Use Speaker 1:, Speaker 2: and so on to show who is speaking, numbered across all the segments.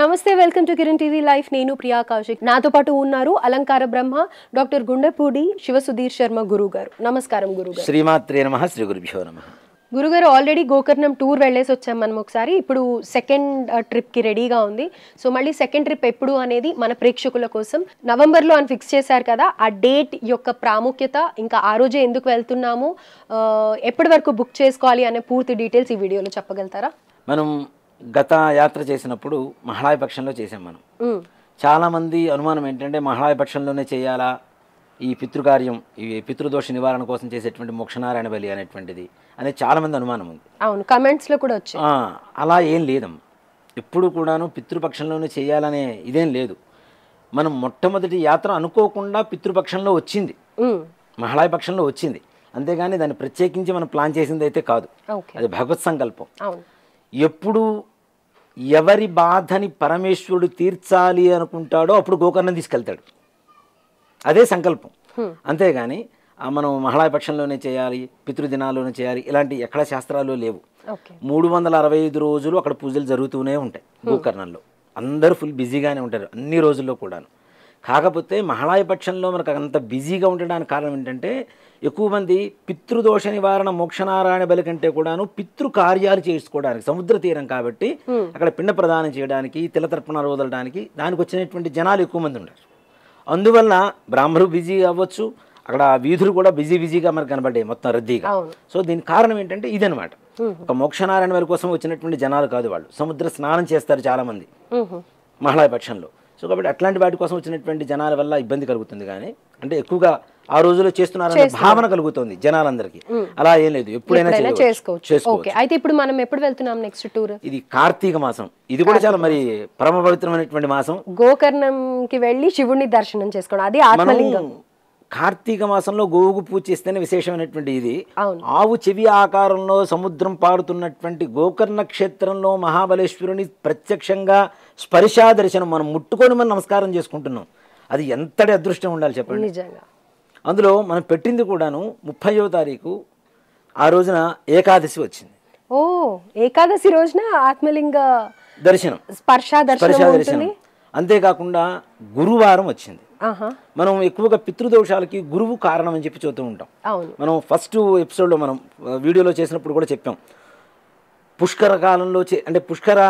Speaker 1: నమస్తే welcome to Kiran TV life నేను ప్రియా కౌశిక్ నాతో పాటు ఉన్నారు అలంకార బ్రహ్మ డాక్టర్ గుండెపూడి శివ సుధీర్ శర్మ గురువు గారు నమస్కారం గురువు
Speaker 2: శ్రీమాత్రే నమ శ్రీ గురుభ్యో నమ
Speaker 1: గురుగారు ఆల్రెడీ గోకర్ణం టూర్ వెళ్ళేసి వచ్చాం మనం ఒకసారి ఇప్పుడు సెకండ్ ట్రిప్కి రెడీగా ఉంది సో మళ్ళీ సెకండ్ ట్రిప్ ఎప్పుడు అనేది మన ప్రేక్షకుల కోసం నవంబర్లో అని ఫిక్స్ చేశారు కదా ఆ డేట్ యొక్క ప్రాముఖ్యత ఇంకా ఆ రోజే ఎందుకు వెళ్తున్నాము uh, ఎప్పటి వరకు బుక్ చేసుకోవాలి అనే పూర్తి డీటెయిల్స్ ఈ వీడియోలో చెప్పగలుగుతారా
Speaker 2: మనం గత యాత్ర చేసినప్పుడు మహాళాయపక్షంలో చేసాం మనం చాలామంది అనుమానం ఏంటంటే మహాళాయపక్షంలోనే చేయాలా ఈ పితృకార్యం ఈ పితృదోష నివారణ కోసం చేసేటువంటి మోక్షనారాయణ బలి అనేటువంటిది అనేది చాలామంది అనుమానం ఉంది
Speaker 1: అవును కమెంట్స్లో కూడా వచ్చి
Speaker 2: అలా ఏం లేదమ్మా ఎప్పుడు కూడాను పితృపక్షంలోనే చేయాలనే ఇదేం లేదు మనం మొట్టమొదటి యాత్ర అనుకోకుండా పితృపక్షంలో వచ్చింది మహాళాయ పక్షంలో వచ్చింది అంతేగాని దాన్ని ప్రత్యేకించి మనం ప్లాన్ చేసింది అయితే కాదు అది భగవత్ సంకల్పం ఎప్పుడు ఎవరి బాధని పరమేశ్వరుడు తీర్చాలి అనుకుంటాడో అప్పుడు గోకర్ణం తీసుకెళ్తాడు అదే సంకల్పం అంతేగాని మనం మహిళాపక్షంలోనే చేయాలి పితృదినాల్లోనే చేయాలి ఇలాంటి ఎక్కడ శాస్త్రాలు లేవు మూడు వందల అరవై ఐదు రోజులు అక్కడ పూజలు జరుగుతూనే ఉంటాయి గోకర్ణంలో అందరూ ఫుల్ బిజీగానే ఉంటారు అన్ని రోజుల్లో కూడాను కాకపోతే మహాళాయపక్షంలో మనకు అంత బిజీగా ఉండడానికి కారణం ఏంటంటే ఎక్కువ మంది పితృదోష నివారణ మోక్షనారాయణ బలి కంటే కూడాను పితృ కార్యాలు చేసుకోవడానికి సముద్ర తీరం కాబట్టి అక్కడ పిండ ప్రదానం చేయడానికి తిలతర్పణాలు వదలడానికి దానికి వచ్చినటువంటి జనాలు ఎక్కువ మంది ఉండరు అందువల్ల బ్రాహ్మణులు బిజీ అవ్వచ్చు అక్కడ వీధులు కూడా బిజీ బిజీగా మనకు కనబడ్డాయి మొత్తం రద్దీగా సో దీనికి కారణం ఏంటంటే ఇదనమాట ఒక మోక్షనారాయణ వారి కోసం వచ్చినటువంటి జనాలు కాదు వాళ్ళు సముద్ర స్నానం చేస్తారు చాలామంది మహిళా పక్షంలో సో కాబట్టి అట్లాంటి వాటి కోసం వచ్చినటువంటి జనాల వల్ల ఇబ్బంది కలుగుతుంది కానీ అంటే ఎక్కువగా ఆ రోజుల్లో చేస్తున్నారనే భావన కలుగుతుంది జనాలందరికీ అలా ఏం లేదు ఎప్పుడైనా చేసుకోవచ్చు
Speaker 1: అయితే ఇప్పుడు మనం ఎప్పుడు వెళ్తున్నాం నెక్స్ట్ టూర్
Speaker 2: ఇది కార్తీక మాసం ఇది కూడా చాలా మరి పరమ పవిత్రమైనటువంటి మాసం
Speaker 1: గోకర్ణంకి వెళ్ళి శివుడిని దర్శనం చేసుకోవడం అది ఆత్మలింగం
Speaker 2: కార్తీక మాసంలో గోవుకు పూజ చేస్తేనే విశేషమైనటువంటి ఇది ఆవు చెవి ఆకారంలో సముద్రం పారుతున్నటువంటి గోకర్ణ క్షేత్రంలో మహాబలేశ్వరుని ప్రత్యక్షంగా స్పర్శా దర్శనం మనం ముట్టుకొని మనం నమస్కారం చేసుకుంటున్నాం అది ఎంతటి అదృష్టం ఉండాలి చెప్పండి అందులో మనం పెట్టింది కూడాను ముప్పయో తారీఖు ఆ రోజున ఏకాదశి వచ్చింది
Speaker 1: ఓ ఏకాదశి రోజున ఆత్మలింగ దర్శనం స్పర్శ దర్శనం
Speaker 2: అంతేకాకుండా గురువారం వచ్చింది మనం ఎక్కువగా పితృదోషాలకి గురువు కారణం అని చెప్పి చూస్తూ ఉంటాం మనం ఫస్ట్ ఎపిసోడ్లో మనం వీడియోలో చేసినప్పుడు కూడా చెప్పాం పుష్కర కాలంలో చే అంటే పుష్కర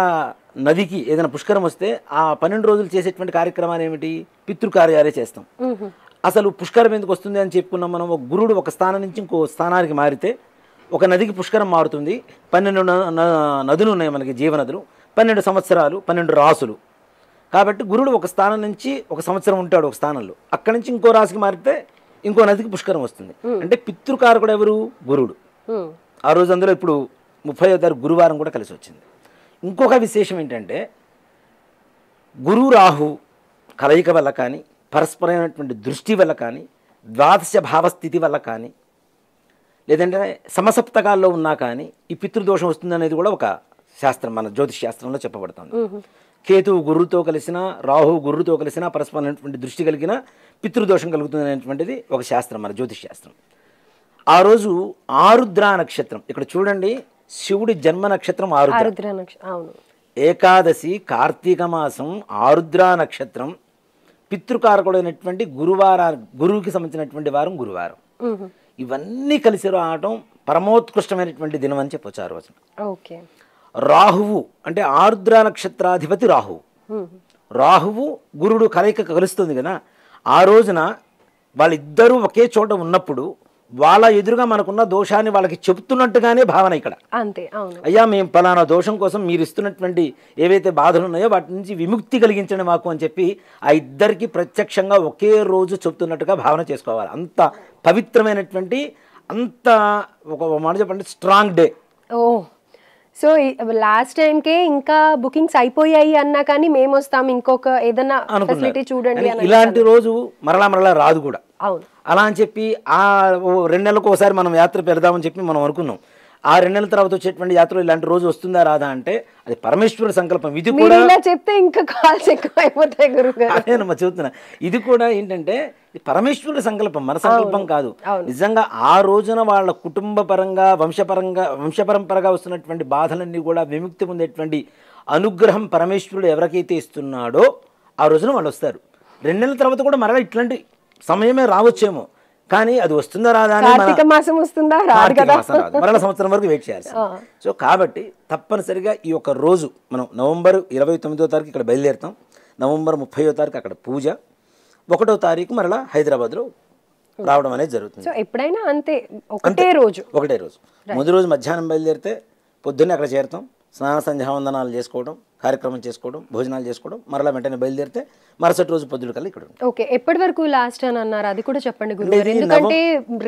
Speaker 2: నదికి ఏదైనా పుష్కరం వస్తే ఆ పన్నెండు రోజులు చేసేటువంటి కార్యక్రమాలు ఏమిటి పితృకార్యాలే చేస్తాం అసలు పుష్కరం ఎందుకు వస్తుంది అని చెప్పుకున్నాం మనం ఒక గురుడు ఒక స్థానం నుంచి ఇంకో స్థానానికి మారితే ఒక నదికి పుష్కరం మారుతుంది పన్నెండు నదులు ఉన్నాయి మనకి జీవనదులు పన్నెండు సంవత్సరాలు పన్నెండు రాసులు కాబట్టి గురుడు ఒక స్థానం నుంచి ఒక సంవత్సరం ఉంటాడు ఒక స్థానంలో అక్కడి నుంచి ఇంకో రాశికి మారితే ఇంకో నదికి పుష్కరం వస్తుంది అంటే పితృకారకుడు ఎవరు గురుడు ఆ రోజు అందులో ఇప్పుడు ముప్పై తారీఖు గురువారం కూడా కలిసి వచ్చింది ఇంకొక విశేషం ఏంటంటే గురు రాహు కలయిక వల్ల కానీ పరస్పరమైనటువంటి దృష్టి వల్ల కానీ ద్వాదశ భావస్థితి వల్ల కానీ లేదంటే సమసప్తకాల్లో ఉన్నా కానీ ఈ పితృదోషం వస్తుందనేది కూడా ఒక శాస్త్రం మన జ్యోతిష్ శాస్త్రంలో చెప్పబడుతుంది కేతువు గురువుతో కలిసిన రాహు గురువుతో కలిసిన పరస్పరమైనటువంటి దృష్టి కలిగిన పితృదోషం కలుగుతుంది అనేటువంటిది ఒక శాస్త్రం మన జ్యోతిష్ శాస్త్రం ఆ రోజు ఆరుద్ర నక్షత్రం ఇక్కడ చూడండి శివుడి జన్మ నక్షత్రం ఆరుద్ర అవును ఏకాదశి కార్తీక మాసం ఆరుద్ర నక్షత్రం పితృకారకుడైనటువంటి గురువార గురువుకి సంబంధించినటువంటి వారం గురువారం ఇవన్నీ కలిసి రావటం పరమోత్కృష్టమైనటువంటి దినం అని చెప్పొచ్చు ఆ రోజున ఓకే రాహువు అంటే ఆర్ద్ర నక్షత్రాధిపతి రాహువు రాహువు గురుడు కలయిక కలుస్తుంది కదా ఆ రోజున వాళ్ళిద్దరూ ఒకే చోట ఉన్నప్పుడు వాళ్ళ ఎదురుగా మనకున్న దోషాన్ని వాళ్ళకి చెబుతున్నట్టుగానే భావన ఇక్కడ అంతే అయ్యా మేము పలానా దోషం కోసం మీరు ఇస్తున్నటువంటి ఏవైతే బాధలు ఉన్నాయో వాటి నుంచి విముక్తి కలిగించండి మాకు అని చెప్పి ఆ ఇద్దరికి ప్రత్యక్షంగా ఒకే రోజు చెబుతున్నట్టుగా భావన చేసుకోవాలి అంత పవిత్రమైనటువంటి అంత ఒక మాట చెప్పండి స్ట్రాంగ్ డే
Speaker 1: ఓ సో లాస్ట్ టైం కే ఇంకా బుకింగ్స్ అయిపోయాయి అన్నా కానీ మేము వస్తాం ఇంకొక ఏదైనా ఫెసిలిటీ చూడండి ఇలాంటి
Speaker 2: రోజు మరలా మరలా రాదు కూడా అవును అలా అని చెప్పి ఆ రెండు నెలలకు ఒకసారి మనం యాత్ర పెడదామని చెప్పి మనం అనుకున్నాం ఆ రెండు నెలల తర్వాత వచ్చేటువంటి యాత్రలో ఇలాంటి రోజు వస్తుందా రాదా అంటే అది పరమేశ్వర సంకల్పం ఇది కూడా
Speaker 1: చెప్తే ఇంకా కాల్స్ ఎక్కువ అయిపోతాయి గురుగారు
Speaker 2: చెబుతున్నా ఇది కూడా ఏంటంటే పరమేశ్వరుడి సంకల్పం మన సంకల్పం కాదు నిజంగా ఆ రోజున వాళ్ళ కుటుంబ పరంగా వంశపరంగా వంశపరంపరగా వస్తున్నటువంటి బాధలన్నీ కూడా విముక్తి పొందేటువంటి అనుగ్రహం పరమేశ్వరుడు ఎవరికైతే ఇస్తున్నాడో ఆ రోజున వాళ్ళు వస్తారు రెండు నెలల తర్వాత కూడా మరలా ఇట్లాంటి సమయమే రావచ్చేమో కానీ అది వస్తుందా రాదా కార్తీక
Speaker 1: మాసం వస్తుందా రాదు కదా మరణ
Speaker 2: సంవత్సరం వరకు వెయిట్ చేయాలి సో కాబట్టి తప్పనిసరిగా ఈ ఒక రోజు మనం నవంబర్ ఇరవై తొమ్మిదో తారీఖు ఇక్కడ బయలుదేరుతాం నవంబర్ ముప్పై తారీఖు అక్కడ పూజ ఒకటో తారీఖు మరలా హైదరాబాద్లో రావడం అనేది జరుగుతుంది సో
Speaker 1: ఎప్పుడైనా అంతే
Speaker 2: ఒకటే రోజు ఒకటే రోజు మొదటి రోజు మధ్యాహ్నం బయలుదేరితే పొద్దున్నే అక్కడ చేరుతాం స్నాన సంధ్యావందనాలు చేసుకోవడం కార్యక్రమం చేసుకోవడం భోజనాలు చేసుకోవడం మరలా వెంటనే బయలుదేరితే మరుసటి రోజు పొద్దుడు కల్లా ఇక్కడ
Speaker 1: ఓకే ఎప్పటి వరకు లాస్ట్ అని అన్నారు అది కూడా చెప్పండి గురుగారు ఎందుకంటే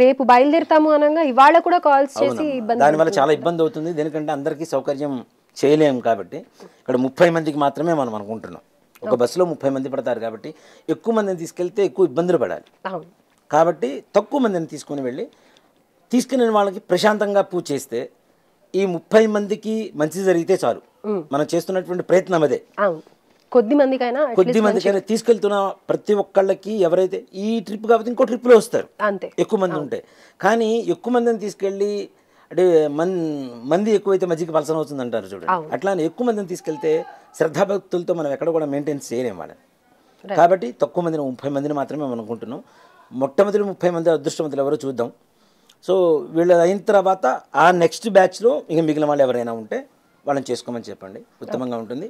Speaker 1: రేపు బయలుదేరుతాము అనగా ఇవాళ కూడా కాల్స్ చేసి దానివల్ల చాలా
Speaker 2: ఇబ్బంది అవుతుంది దీనికంటే అందరికీ సౌకర్యం చేయలేము కాబట్టి ఇక్కడ ముప్పై మందికి మాత్రమే మనం అనుకుంటున్నాం ఒక బస్సులో ముప్పై మంది పడతారు కాబట్టి ఎక్కువ మందిని తీసుకెళ్తే ఎక్కువ ఇబ్బందులు పడాలి కాబట్టి తక్కువ మందిని తీసుకుని వెళ్ళి తీసుకునే వాళ్ళకి ప్రశాంతంగా పూజ చేస్తే ఈ ముప్పై మందికి మంచి జరిగితే చాలు మనం చేస్తున్నటువంటి ప్రయత్నం అదే
Speaker 1: కొద్ది మందికైనా కొద్ది మందికైనా
Speaker 2: తీసుకెళ్తున్న ప్రతి ఒక్కళ్ళకి ఎవరైతే ఈ ట్రిప్ కాబట్టి ఇంకో ట్రిప్లో వస్తారు
Speaker 1: అంతే ఎక్కువ మంది ఉంటాయి
Speaker 2: కానీ ఎక్కువ మందిని తీసుకెళ్ళి అంటే మన్ మంది ఎక్కువైతే మధ్యకి పలసన అవుతుంది అంటారు చూడండి అట్లా ఎక్కువ మందిని తీసుకెళ్తే శ్రద్ధాభక్తులతో మనం ఎక్కడ కూడా మెయింటైన్ చేయలేము వాళ్ళని కాబట్టి తక్కువ మందిని ముప్పై మందిని మాత్రమే మనం అనుకుంటున్నాం మొట్టమొదటి ముప్పై మంది అదృష్టమంతులు ఎవరో చూద్దాం సో వీళ్ళు అయిన తర్వాత ఆ నెక్స్ట్ బ్యాచ్లో ఇంకా మిగిలిన వాళ్ళు ఎవరైనా ఉంటే వాళ్ళని చేసుకోమని చెప్పండి ఉత్తమంగా ఉంటుంది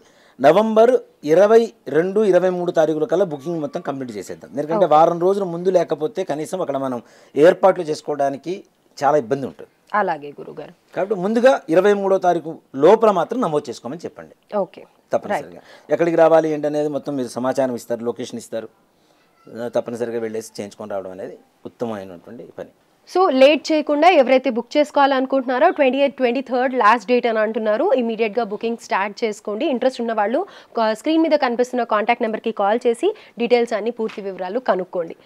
Speaker 2: నవంబర్ ఇరవై రెండు ఇరవై మూడు తారీఖుల కల్లా బుకింగ్ మొత్తం కంప్లీట్ చేసేద్దాం ఎందుకంటే వారం రోజులు ముందు లేకపోతే కనీసం అక్కడ మనం ఏర్పాట్లు చేసుకోవడానికి చాలా ఇబ్బంది ఉంటుంది
Speaker 1: అలాగే గురుగారు
Speaker 2: కాబట్టి ముందుగా ఇరవై మూడో తారీఖు లోపల మాత్రం నమోదు చేసుకోమని చెప్పండి
Speaker 1: ఓకే తప్పనిసరిగా
Speaker 2: ఎక్కడికి రావాలి ఏంటి అనేది మొత్తం మీరు సమాచారం ఇస్తారు లొకేషన్ ఇస్తారు తప్పనిసరిగా వెళ్ళేసి చేయించుకొని రావడం అనేది ఉత్తమమైనటువంటి పని
Speaker 1: సో లేట్ చేయకుండా ఎవరైతే బుక్ చేసుకోవాలనుకుంటున్నారో twenty eight twenty third last date అని అంటున్నారు ఇమీడియట్గా బుకింగ్ స్టార్ట్ చేసుకోండి ఇంట్రెస్ట్ ఉన్నవాళ్ళు స్క్రీన్ మీద కనిపిస్తున్న కాంటాక్ట్ నెంబర్కి కాల్ చేసి డీటెయిల్స్ అన్ని పూర్తి వివరాలు కనుక్కోండి